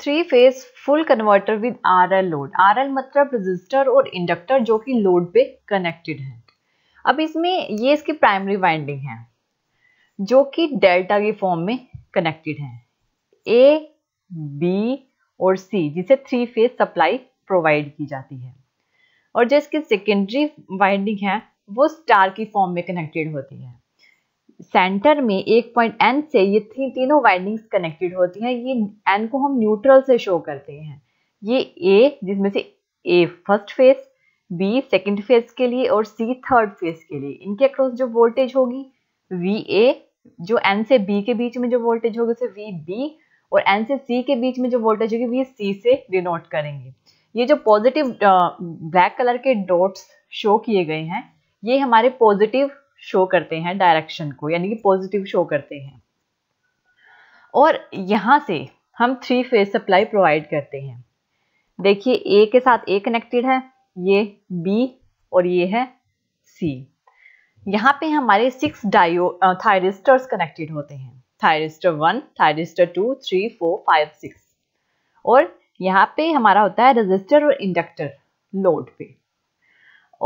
three phase full converter with L load R L मतलब register और inductor जो कि लोड पे कनेक्टेड है अब इसमें ये इसकी प्राइमरी वाइंडिंग है जो कि डेल्टा के फॉर्म में कनेक्टेड है ए बी और सी जिसे थ्री फेज सप्लाई प्रोवाइड की जाती है और जो इसकी सेकेंडरी वाइंडिंग है वो स्टार की फॉर्म में कनेक्टेड होती है सेंटर में एक पॉइंट एन से ये थी तीनों वाइंडिंग्स कनेक्टेड होती हैं ये एन को हम न्यूट्रल से शो करते हैं ये ए जिसमें से A first phase B second phase के लिए और सी थर्ड फेज के लिए इनके अक्रॉस जो वोल्टेज होगी वी ए जो एन से बी के बीच में जो वोल्टेज होगी उसे वी बी और एन से सी के बीच में जो वोल्टेज होगी वी सी से डिनोट करेंगे ये जो पॉजिटिव ब्लैक कलर के डॉट्स शो किए गए हैं ये हमारे पॉजिटिव शो करते हैं डायरेक्शन को यानी कि पॉजिटिव शो करते हैं और यहाँ से हम थ्री फेज सप्लाई प्रोवाइड करते हैं देखिए ए के साथ ए कनेक्टेड है ये बी और ये है सी यहाँ पे हमारे सिक्स डायो थायरिस्टर्स कनेक्टेड होते हैं thyristor one thyristor two three four five six और यहाँ पे हमारा होता है रजिस्टर और इंडक्टर लोड पे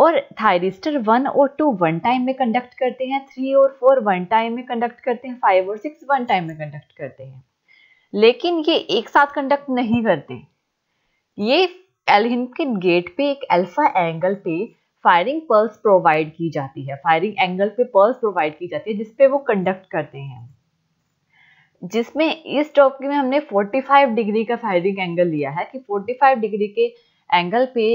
और थायरिस्टर वन और टू वन टाइम में कंडक्ट करते हैं थ्री और फोर वन टाइम में कंडक्ट करते हैं फाइव और सिक्स वन टाइम में कंडक्ट करते हैं लेकिन ये एक साथ कंडक्ट नहीं करते ये एलहिन के गेट पे एक अल्फा एंगल पे फायरिंग पल्स प्रोवाइड की जाती है फायरिंग एंगल पे पल्स प्रोवाइड की जाती है जिसपे वो कंडक्ट करते हैं जिसमें इस टॉपिक में हमने 45 डिग्री का फायरिंग एंगल लिया है कि 45 डिग्री के एंगल पे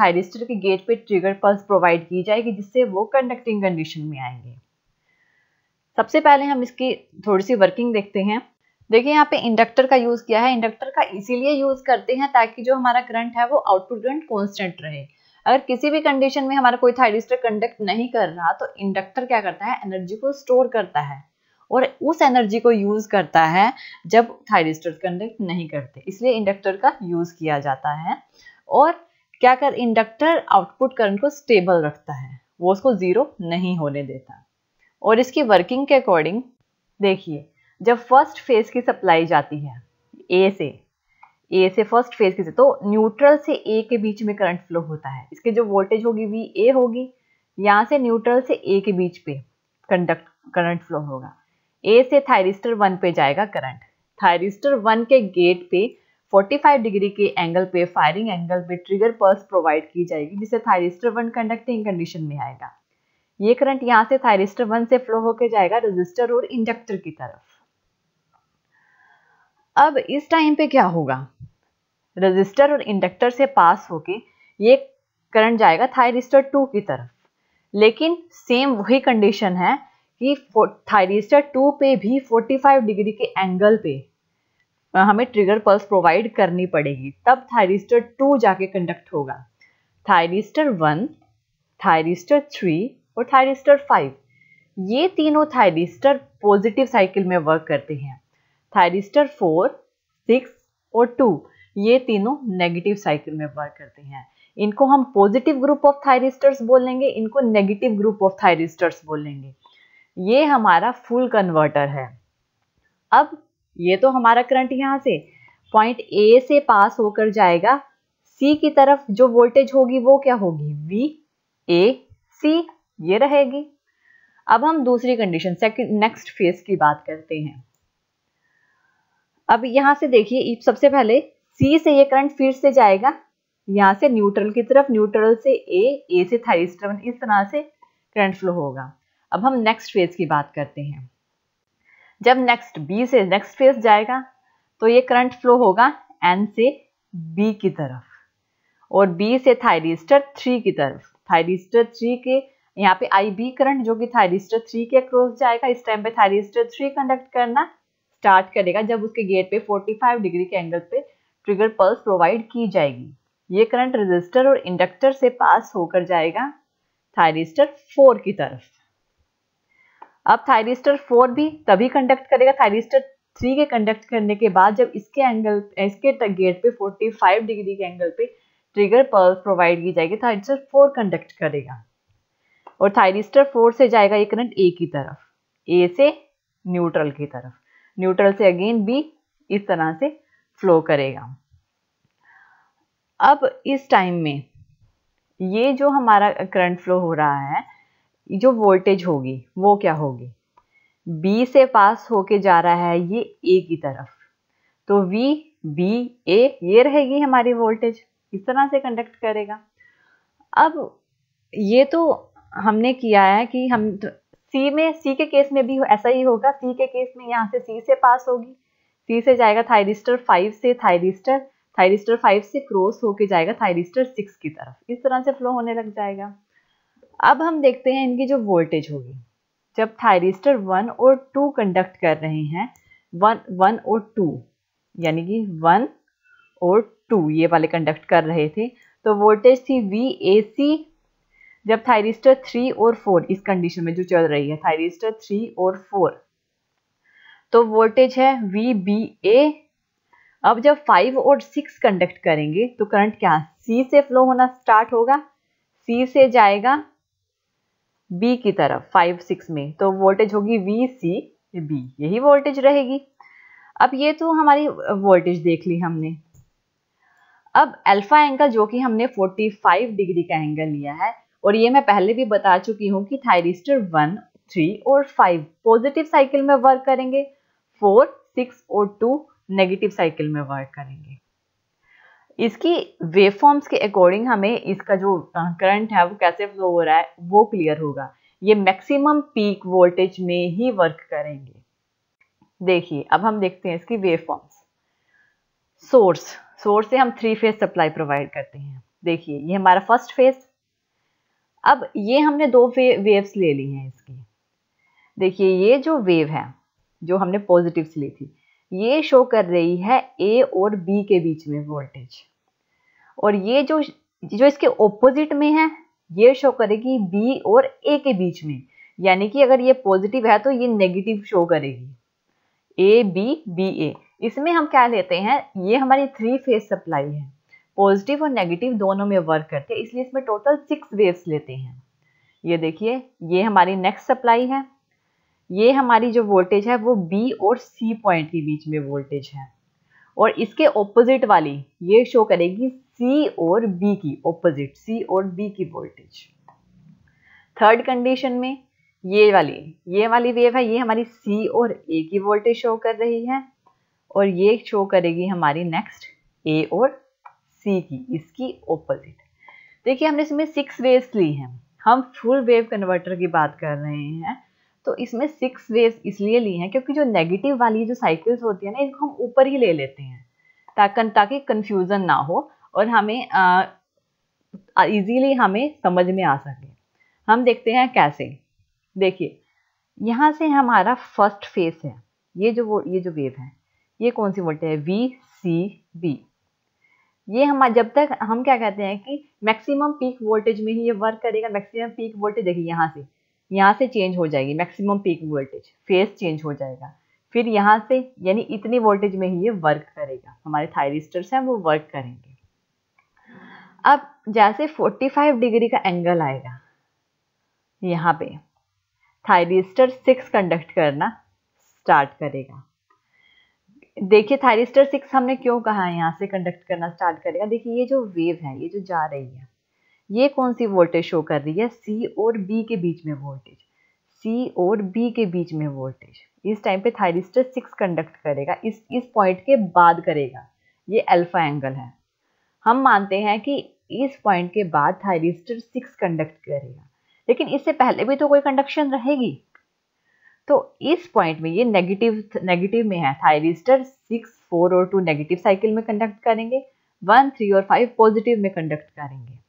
थायरिस्टर के गेट पे ट्रिगर पल्स प्रोवाइड की जाएगी जिससे वो कंडक्टिंग कंडीशन में आएंगे सबसे पहले हम इसकी थोड़ी सी वर्किंग देखते हैं देखिए यहाँ पे इंडक्टर का यूज़ किया है इंडक्टर का इसीलिए यूज़ करते हैं ताकि जो हमारा करंट है वो आउटपुट करंट कॉन्स्टेंट रहे अगर किसी भी कंडीशन में हमारा कोई थायरिस्टर कंडक्ट नहीं कर रहा तो इंडक्टर क्या करता है एनर्जी को स्टोर करता है और उस एनर्जी को यूज़ करता है जब थायरिस्टर कंडक्ट नहीं करते इसलिए इंडक्टर का यूज़ किया जाता है और क्या कर इंडक्टर आउटपुट करंट को स्टेबल रखता है वो उसको ज़ीरो नहीं होने देता और इसकी वर्किंग के अकॉर्डिंग देखिए जब फर्स्ट फेज की सप्लाई जाती है ए से ए से फर्स्ट फेज की से तो न्यूट्रल से ए के बीच में करंट फ्लो होता है इसके जो वोल्टेज होगी वी ए होगी यहाँ से न्यूट्रल से ए के बीच पे कंडक्ट करंट फ्लो होगा ए से थायरिस्टर वन पे जाएगा करंट थायरिस्टर वन के गेट पे 45 डिग्री के एंगल पे फायरिंग एंगल पे ट्रिगर पल्स प्रोवाइड की जाएगी जिसे थायरिस्टर वन कंडक्टिंग कंडीशन में आएगा ये करंट यहाँ से थायरिस्टर वन से फ्लो होकर जाएगा रजिस्टर और इंडक्टर की तरफ अब इस टाइम पे क्या होगा रजिस्टर और इंडक्टर से पास होके ये करंट जाएगा थायरिस्टर टू की तरफ लेकिन सेम वही कंडीशन है कि थायरिस्टर टू पे भी 45 डिग्री के एंगल पे हमें ट्रिगर पल्स प्रोवाइड करनी पड़ेगी तब थायरिस्टर टू जाके कंडक्ट होगा थायरिस्टर वन थायरिस्टर थ्री और थायरिस्टर फाइव ये तीनों थायरिस्टर पॉजिटिव साइकिल में वर्क करते हैं थायरिस्टर फोर सिक्स और टू ये तीनों नेगेटिव साइकिल में वर्क करते हैं इनको हम पॉजिटिव ग्रुप ऑफ थायरिस्टर्स बोलेंगे इनको नेगेटिव ग्रुप ऑफ थायरिस्टर्स बोलेंगे ये हमारा फुल कन्वर्टर है अब ये तो हमारा करंट यहाँ से पॉइंट ए से पास होकर जाएगा सी की तरफ जो वोल्टेज होगी वो क्या होगी वी ए सी ये रहेगी अब हम दूसरी कंडीशन सेकंड नेक्स्ट फेज की बात करते हैं अब यहां से देखिए सबसे पहले सी से ये करंट फिर से जाएगा यहां से न्यूट्रल की तरफ न्यूट्रल से ए ए से थाइस्टर्न इस तरह से करंट फ्लो होगा अब हम नेक्स्ट फेज की बात करते हैं जब नेक्स्ट बी से नेक्स्ट फेज जाएगा तो ये करंट फ्लो होगा एन से बी की तरफ और बी से थायरिस्टर थ्री की तरफ थायरिस्टर थ्री के यहाँ पे आई बी करंट जो कि थायरिस्टर थ्री के क्रॉस जाएगा इस टाइम पे थायरिस्टर थ्री कंडक्ट करना स्टार्ट करेगा जब उसके गेट पे 45 डिग्री के एंगल पे ट्रिगर पल्स प्रोवाइड की जाएगी ये करंट रेजिस्टर और इंडक्टर से पास होकर जाएगा थायरिस्टर फोर की तरफ अब थायरिस्टर फोर भी तभी कंडक्ट करेगा थायरिस्टर थ्री के कंडक्ट करने के बाद जब इसके एंगल इसके गेट पे 45 डिग्री के एंगल पे ट्रिगर पल्स प्रोवाइड की जाएगी थायरिस्टर फोर कंडक्ट करेगा और थायरिस्टर फोर से जाएगा ये करंट ए की तरफ ए से न्यूट्रल की तरफ न्यूट्रल से अगेन बी इस तरह से फ्लो करेगा अब इस टाइम में ये जो हमारा करंट फ्लो हो रहा है जो वोल्टेज होगी वो क्या होगी बी से पास होके जा रहा है ये ए की तरफ तो वी बी ए ये रहेगी हमारी वोल्टेज इस तरह से कंडक्ट करेगा अब ये तो हमने किया है कि हम सी तो में सी के केस में भी ऐसा ही होगा सी के केस में यहाँ से सी से पास होगी सी से जाएगा थायरिस्टर फाइव से थायरिस्टर थायरिस्टर फाइव से क्रॉस होके जाएगा थायरिस्टर सिक्स की तरफ इस तरह से फ्लो होने लग जाएगा अब हम देखते हैं इनकी जो वोल्टेज होगी जब थायरिस्टर वन और टू कंडक्ट कर रहे हैं वन वन और टू यानी कि वन और टू ये वाले कंडक्ट कर रहे थे तो वोल्टेज थी वी ए सी जब थायरिस्टर थ्री और फोर इस कंडीशन में जो चल रही है थायरिस्टर थ्री और फोर तो वोल्टेज है वी बी ए अब जब फाइव और सिक्स कंडक्ट करेंगे तो करंट क्या सी से फ्लो होना स्टार्ट होगा सी से जाएगा बी की तरफ फाइव सिक्स में तो वोल्टेज होगी वी सी बी यही वोल्टेज रहेगी अब ये तो हमारी वोल्टेज देख ली हमने अब अल्फा एंगल जो कि हमने 45 डिग्री का एंगल लिया है और ये मैं पहले भी बता चुकी हूँ कि थायरिस्टर वन थ्री और फाइव पॉजिटिव साइकिल में वर्क करेंगे फोर सिक्स और टू नेगेटिव साइकिल में वर्क करेंगे इसकी वेव फॉर्म्स के अकॉर्डिंग हमें इसका जो करंट है वो कैसे फ्लो हो रहा है वो क्लियर होगा ये मैक्सिमम पीक वोल्टेज में ही वर्क करेंगे देखिए अब हम देखते हैं इसकी वेव फॉर्म्स सोर्स सोर्स से हम थ्री फेज सप्लाई प्रोवाइड करते हैं देखिए ये हमारा फर्स्ट फेज अब ये हमने दो वे, वेव्स ले ली हैं इसकी देखिए ये जो वेव है जो हमने पॉजिटिव ली थी ये शो कर रही है ए और बी के बीच में वोल्टेज और ये जो जो इसके ओपोजिट में है ये शो करेगी बी और ए के बीच में यानी कि अगर ये पॉजिटिव है तो ये नेगेटिव शो करेगी ए बी बी ए इसमें हम क्या लेते हैं ये हमारी थ्री फेज सप्लाई है पॉजिटिव और नेगेटिव दोनों में वर्क करते हैं इसलिए इसमें टोटल सिक्स वेव्स लेते हैं ये देखिए ये हमारी नेक्स्ट सप्लाई है ये हमारी जो वोल्टेज है वो बी और सी पॉइंट के बीच में वोल्टेज है और इसके ऑपोजिट वाली ये शो करेगी सी और बी की ऑपोजिट सी और बी की वोल्टेज थर्ड कंडीशन में ये वाली ये वाली वेव है ये हमारी सी और ए की वोल्टेज शो कर रही है और ये शो करेगी हमारी नेक्स्ट ए और सी की इसकी ऑपोजिट देखिए हमने इसमें सिक्स वेव्स ली हैं हम फुल वेव कन्वर्टर की बात कर रहे हैं तो इसमें सिक्स वेव्स इसलिए ली हैं क्योंकि जो नेगेटिव वाली जो साइकिल्स होती है ना इनको हम ऊपर ही ले लेते हैं ताकि ताकि कन्फ्यूज़न ना हो और हमें ईजीली हमें समझ में आ सके हम देखते हैं कैसे देखिए यहाँ से हमारा फर्स्ट फेस है ये जो वो ये जो वेव है ये कौन सी वोल्टेज है वी सी बी ये हम जब तक हम क्या कहते हैं कि मैक्सिमम पीक वोल्टेज में ही ये वर्क करेगा मैक्सिमम पीक वोल्टेज देखिए यहाँ से यहाँ से चेंज हो जाएगी maximum peak voltage phase change हो जाएगा फिर यहाँ से यानी इतनी वोल्टेज में ही ये वर्क करेगा हमारे थायरिस्टर्स हैं वो वर्क करेंगे अब जैसे 45 डिग्री का एंगल आएगा यहाँ पे थायरिस्टर सिक्स कंडक्ट करना स्टार्ट करेगा देखिए थायरिस्टर सिक्स हमने क्यों कहा है यहाँ से कंडक्ट करना स्टार्ट करेगा देखिए ये जो वेव है ये जो जा रही है ये कौन सी वोल्टेज शो कर रही है सी और बी के बीच में वोल्टेज सी और बी के बीच में वोल्टेज इस टाइम पे थायरिस्टर सिक्स कंडक्ट करेगा इस इस पॉइंट के बाद करेगा ये अल्फा एंगल है हम मानते हैं कि इस पॉइंट के बाद थायरिस्टर सिक्स कंडक्ट करेगा लेकिन इससे पहले भी तो कोई कंडक्शन रहेगी तो इस पॉइंट में ये नेगेटिव नेगेटिव में है थायरिस्टर सिक्स फोर और टू नेगेटिव साइकिल में कंडक्ट करेंगे वन थ्री और फाइव पॉजिटिव में कंडक्ट करेंगे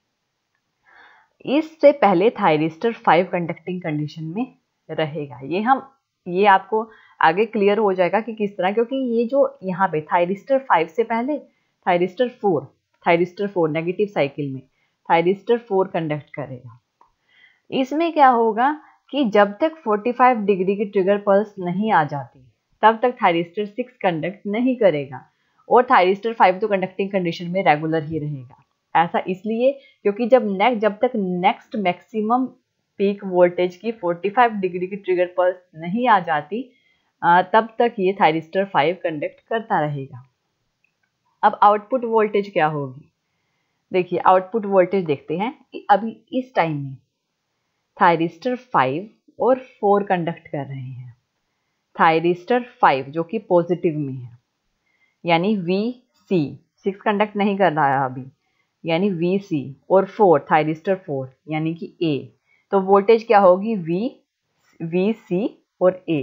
इससे पहले थायरिस्टर फाइव कंडक्टिंग कंडीशन में रहेगा ये हम ये आपको आगे क्लियर हो जाएगा कि किस तरह क्योंकि ये जो यहाँ पे थायरिस्टर फाइव से पहले thyristor four thyristor four negative cycle में थायरिस्टर फोर कंडक्ट करेगा इसमें क्या होगा कि जब तक 45 डिग्री की ट्रिगर पल्स नहीं आ जाती तब तक थायरिस्टर सिक्स कंडक्ट नहीं करेगा और थायरिस्टर फाइव तो कंडक्टिंग कंडीशन में रेगुलर ही रहेगा ऐसा इसलिए क्योंकि जब नेक्स्ट जब तक नेक्स्ट मैक्सिमम पीक वोल्टेज की 45 डिग्री की ट्रिगर पल्स नहीं आ जाती तब तक ये थायरिस्टर 5 कंडक्ट करता रहेगा अब आउटपुट वोल्टेज क्या होगी देखिए आउटपुट वोल्टेज देखते हैं अभी इस टाइम में थायरिस्टर 5 और 4 कंडक्ट कर रहे हैं थायरिस्टर 5 जो कि पॉजिटिव में है यानी वी सी सिक्स कंडक्ट नहीं कर रहा है अभी यानी वी सी और फोर थायरिस्टर फोर यानी कि ए तो वोल्टेज क्या होगी वी वी सी और A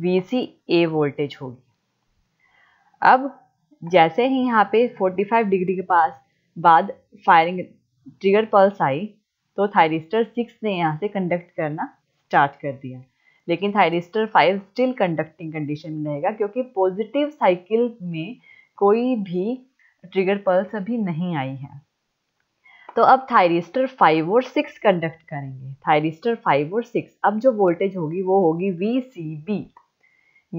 V C A voltage होगी अब जैसे ही यहाँ पे 45 डिग्री के पास बाद फायरिंग ट्रिगर पल्स आई तो थायरिस्टर सिक्स ने यहाँ से कंडक्ट करना स्टार्ट कर दिया लेकिन thyristor five still conducting condition में रहेगा क्योंकि पॉजिटिव साइकिल में कोई भी ट्रिगर पल्स अभी नहीं आई है तो अब थायरिस्टर फाइव और सिक्स कंडक्ट करेंगे थायरिस्टर फाइव और सिक्स अब जो वोल्टेज होगी वो होगी वी सी बी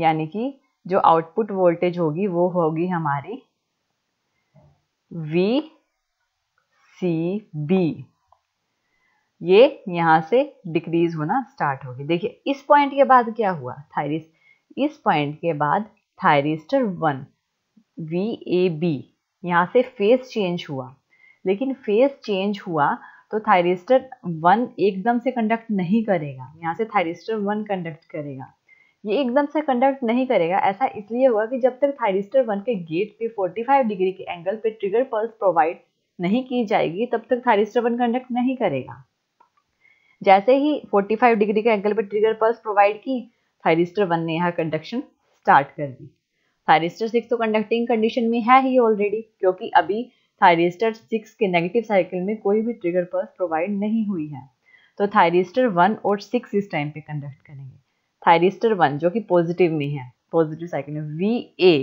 यानी कि जो आउटपुट वोल्टेज होगी वो होगी हमारी वी सी बी ये यहां से डिक्रीज होना स्टार्ट होगी देखिए इस पॉइंट के बाद क्या हुआ थायरिस इस पॉइंट के बाद thyristor one V A B यहां से फेस चेंज हुआ लेकिन फेस चेंज हुआ तो थायरिस्टर वन एकदम से कंडक्ट नहीं करेगा यहाँ से थायरिस्टर वन कंडक्ट करेगा ये एकदम से कंडक्ट नहीं करेगा ऐसा इसलिए हुआ कि जब तक थायरिस्टर वन के गेट पे 45 डिग्री के एंगल पे ट्रिगर पल्स प्रोवाइड नहीं की जाएगी तब तक थायरिस्टर वन कंडक्ट नहीं करेगा जैसे ही 45 डिग्री के एंगल पे ट्रिगर पल्स प्रोवाइड की थायरिस्टर वन ने यहाँ कंडक्शन स्टार्ट कर दी थायरिस्टर सिक्स तो कंडक्टिंग कंडीशन में है ही ऑलरेडी क्योंकि अभी थायरिस्टर सिक्स के नेगेटिव साइकिल में कोई भी ट्रिगर पल्स प्रोवाइड नहीं हुई है तो थायरिस्टर वन और सिक्स इस टाइम पे कंडक्ट करेंगे थायरिस्टर वन जो कि पॉजिटिव में है पॉजिटिव साइकिल में वी ए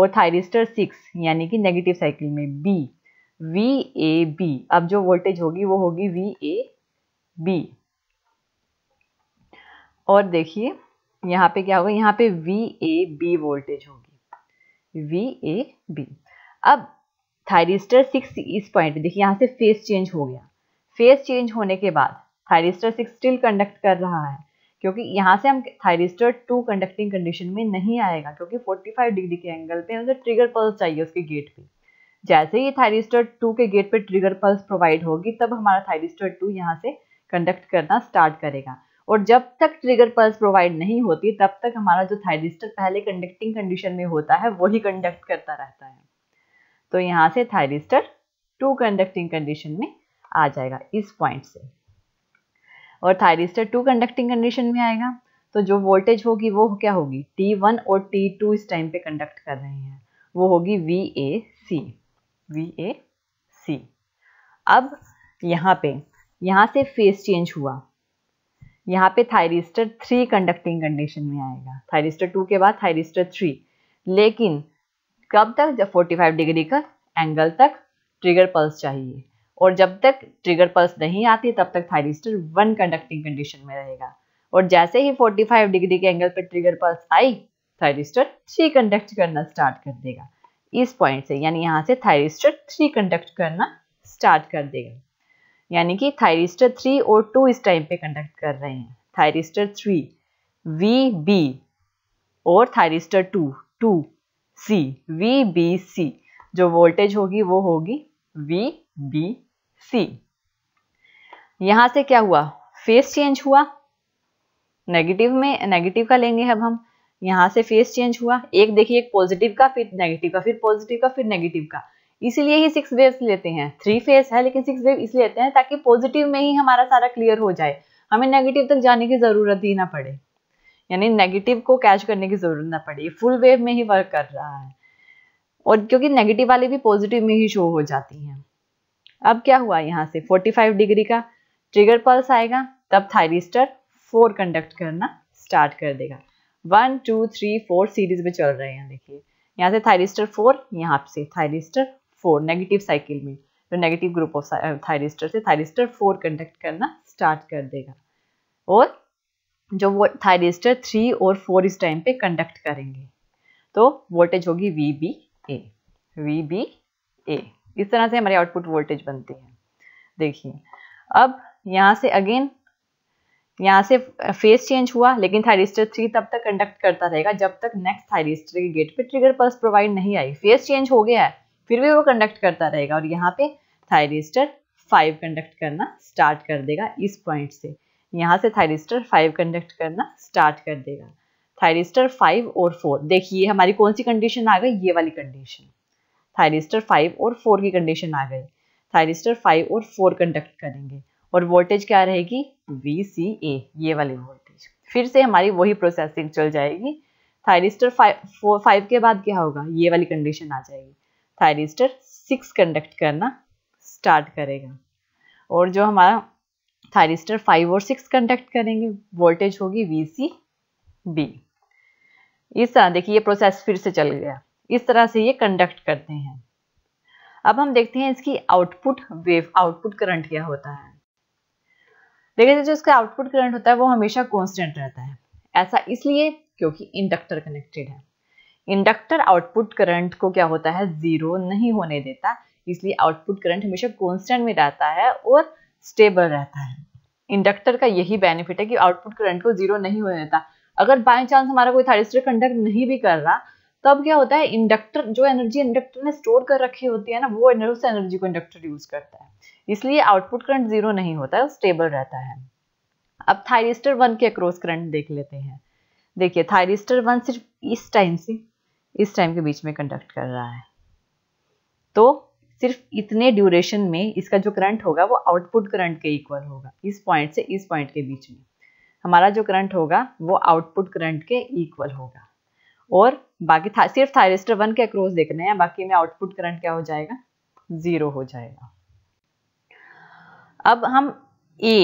और थायरिस्टर सिक्स यानी कि नेगेटिव साइकिल में बी वी ए बी अब जो वोल्टेज होगी वो होगी वी ए बी और देखिए यहाँ पे क्या होगा यहाँ पे वी ए बी वोल्टेज होगी वी ए बी अब थायरिस्टर सिक्स इस पॉइंट पे देखिए यहाँ से फेस चेंज हो गया फेस चेंज होने के बाद थायरिस्टर सिक्स स्टिल कंडक्ट कर रहा है क्योंकि यहाँ से हम थायरिस्टर टू कंडक्टिंग कंडीशन में नहीं आएगा क्योंकि 45 डिग्री के एंगल पे उसे ट्रिगर पल्स चाहिए उसके गेट पे जैसे ही थायरिस्टर टू के गेट पे ट्रिगर पल्स प्रोवाइड होगी तब हमारा थायरिस्टर टू यहाँ से कंडक्ट करना स्टार्ट करेगा और जब तक ट्रिगर पल्स प्रोवाइड नहीं होती तब तक हमारा जो थायरिस्टर पहले कंडक्टिंग कंडीशन में होता है वही कंडक्ट करता रहता है तो यहाँ से थायरिस्टर टू कंडक्टिंग कंडीशन में आ जाएगा इस पॉइंट से और थायरिस्टर टू कंडक्टिंग कंडीशन में आएगा तो जो वोल्टेज होगी वो क्या होगी टी वन और टी टू इस टाइम पे कंडक्ट कर रहे हैं वो होगी V A C we A सी अब यहाँ पे यहाँ से फेस चेंज हुआ यहाँ पे थायरिस्टर थ्री कंडक्टिंग कंडीशन में आएगा थायरिस्टर टू के बाद थायरिस्टर थ्री लेकिन कब तक जब 45 डिग्री का एंगल तक ट्रिगर पल्स चाहिए और जब तक ट्रिगर पल्स नहीं आती तब तक थायरिस्टर वन कंडक्टिंग कंडीशन में रहेगा और जैसे ही 45 डिग्री के एंगल पर ट्रिगर पल्स आई थायरिस्टर थ्री कंडक्ट करना स्टार्ट कर देगा इस पॉइंट से यानी यहाँ से थायरिस्टर थ्री कंडक्ट करना स्टार्ट कर देगा यानी कि थायरिस्टर थ्री और टू इस टाइम पे कंडक्ट कर रहे हैं थायरिस्टर थ्री वी बी और thyristor two two C V B C जो वोल्टेज होगी वो होगी वी बी सी यहां से क्या हुआ फेस चेंज हुआ नेगेटिव में नेगेटिव का लेंगे अब हम यहां से फेस चेंज हुआ एक देखिए एक पॉजिटिव का फिर नेगेटिव का फिर पॉजिटिव का फिर नेगेटिव का इसीलिए ही सिक्स वेव्स लेते हैं थ्री फेस है लेकिन सिक्स वेव इसलिए लेते हैं ताकि पॉजिटिव में ही हमारा सारा क्लियर हो जाए हमें नेगेटिव तक जाने की जरूरत ही ना पड़े यानी नेगेटिव को कैच करने की जरूरत ना पड़े फुल वेव में ही वर्क कर रहा है और क्योंकि नेगेटिव वाली भी पॉजिटिव में ही शो हो जाती हैं अब क्या हुआ यहाँ से 45 डिग्री का ट्रिगर पल्स आएगा तब थायरिस्टर फोर कंडक्ट करना स्टार्ट कर देगा one two three four series में चल रहे हैं देखिए यहाँ से थायरिस्टर फोर यहाँ से थायरिस्टर फोर नेगेटिव साइकिल में तो नेगेटिव ग्रुप ऑफ थायरिस्टर से थायरिस्टर फोर कंडक्ट करना स्टार्ट कर देगा और जो वो थायरिस्टर थ्री और फोर इस टाइम पे कंडक्ट करेंगे तो वोल्टेज होगी V B A V B A इस तरह से हमारी आउटपुट वोल्टेज बनती है देखिए अब यहाँ से अगेन यहाँ से फेस चेंज हुआ लेकिन थायरिस्टर थ्री तब तक कंडक्ट करता रहेगा जब तक नेक्स्ट थायरिस्टर के गेट पे ट्रिगर पल्स प्रोवाइड नहीं आई फेस चेंज हो गया है फिर भी वो कंडक्ट करता रहेगा और यहाँ पे थायरिस्टर फाइव कंडक्ट करना स्टार्ट कर देगा इस पॉइंट से यहाँ से थायरिस्टर फाइव कंडक्ट करना स्टार्ट कर देगा थायरिस्टर फाइव और फोर देखिए हमारी कौन सी कंडीशन आ गई ये वाली कंडीशन थायरिस्टर फाइव और फोर की कंडीशन आ गई थायरिस्टर फाइव और फोर कंडक्ट करेंगे और वोल्टेज क्या रहेगी वी सी ए ये वाली वोल्टेज फिर से हमारी वही प्रोसेसिंग चल जाएगी थायरिस्टर फाइव फाइव के बाद क्या होगा ये वाली कंडीशन आ जाएगी थायरिस्टर सिक्स कंडक्ट करना स्टार्ट करेगा और जो हमारा थायरिस्टर फाइव और सिक्स कंडक्ट करेंगे वोल्टेज होगी वी सी बी इस तरह देखिए ये प्रोसेस फिर से चल गया इस तरह से ये कंडक्ट करते हैं अब हम देखते हैं इसकी आउटपुट वेव आउटपुट करंट क्या होता है देखिए जो इसका आउटपुट करंट होता है वो हमेशा कॉन्स्टेंट रहता है ऐसा इसलिए क्योंकि इंडक्टर कनेक्टेड है इंडक्टर आउटपुट करंट को क्या होता है जीरो नहीं होने देता इसलिए आउटपुट करंट हमेशा कॉन्स्टेंट में रहता है और स्टेबल रहता है इंडक्टर का यही बेनिफिट है कि आउटपुट करंट को जीरो नहीं होने देता अगर बाई चांस हमारा कोई थायरिस्टर कंडक्ट नहीं भी कर रहा तब क्या होता है इंडक्टर जो एनर्जी इंडक्टर ने स्टोर कर रखी होती है ना वो उस एनर्जी को इंडक्टर यूज करता है इसलिए आउटपुट करंट जीरो नहीं होता है स्टेबल रहता है अब थायरिस्टर वन के अक्रॉस करंट देख लेते हैं देखिए थायरिस्टर वन सिर्फ इस टाइम से इस टाइम के बीच में कंडक्ट कर रहा है तो सिर्फ इतने ड्यूरेशन में इसका जो करंट होगा वो आउटपुट करंट के इक्वल होगा इस पॉइंट से इस पॉइंट के बीच में हमारा जो करंट होगा वो आउटपुट करंट के इक्वल होगा और बाकी था, सिर्फ थायरिस्टर वन के अक्रोस देखना है बाकी में आउटपुट करंट क्या हो जाएगा ज़ीरो हो जाएगा अब हम ए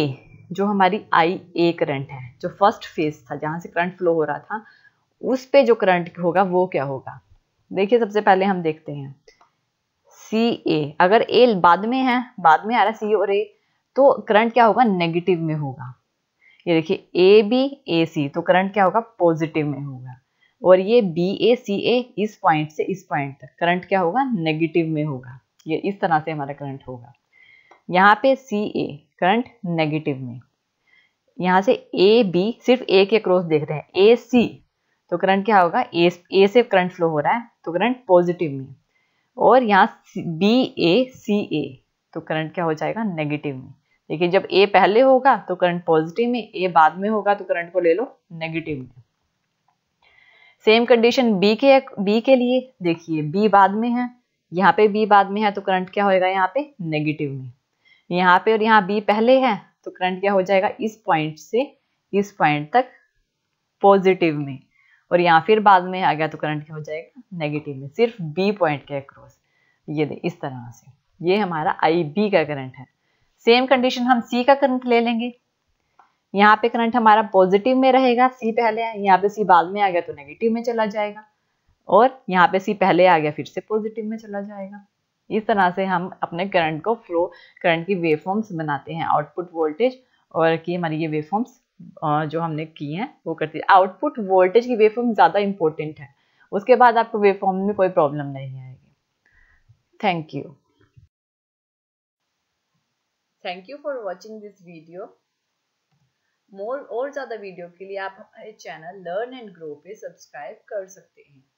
जो हमारी आई ए करंट है जो फर्स्ट फेज था जहां से करंट फ्लो हो रहा था उस पे जो करंट होगा वो क्या होगा देखिए सबसे पहले हम देखते हैं सी ए अगर ए बाद में है बाद में आ रहा है सी और ए तो करंट क्या होगा नेगेटिव में होगा ये देखिए ए बी ए सी तो करंट क्या होगा पॉजिटिव में होगा और ये बी ए सी ए इस पॉइंट से इस पॉइंट तक करंट क्या होगा नेगेटिव में होगा ये इस तरह से हमारा करंट होगा यहाँ पे सी ए करंट नेगेटिव में यहाँ से ए बी सिर्फ ए के क्रॉस देख रहे हैं ए सी तो करंट क्या होगा ए ए से करंट फ्लो हो रहा है तो करंट पॉजिटिव में और यहाँ बी ए सी ए तो करंट क्या हो जाएगा नेगेटिव में लेकिन जब ए पहले होगा तो करंट पॉजिटिव में ए बाद में होगा तो करंट को ले लो नेगेटिव में सेम कंडीशन बी के बी के लिए देखिए बी बाद में है यहाँ पे बी बाद में है तो करंट क्या होगा यहाँ पे नेगेटिव में यहाँ पे और यहाँ बी पहले है तो करंट क्या हो जाएगा इस पॉइंट से इस पॉइंट तक पॉजिटिव में और यहाँ फिर बाद में आ गया तो करंट क्या हो जाएगा नेगेटिव में सिर्फ बी पॉइंट के अक्रॉस ये दे इस तरह से ये हमारा आई बी का करंट है सेम कंडीशन हम सी का करंट ले लेंगे यहाँ पे करंट हमारा पॉजिटिव में रहेगा सी पहले है यहाँ पे सी बाद में आ गया तो नेगेटिव में चला जाएगा और यहाँ पे सी पहले आ गया फिर से पॉजिटिव में चला जाएगा इस तरह से हम अपने करंट को फ्लो करंट की वेवफॉर्म्स बनाते हैं आउटपुट वोल्टेज और की हमारी ये वेवफॉर्म्स जो हमने की हैं वो करती है आउटपुट वोल्टेज की वेवफॉर्म ज़्यादा इंपॉर्टेंट है उसके बाद आपको वेवफॉर्म में कोई प्रॉब्लम नहीं आएगी thank you thank you for watching this video more और ज़्यादा वीडियो के लिए आप हमारे चैनल लर्न एंड ग्रो पे सब्सक्राइब कर सकते हैं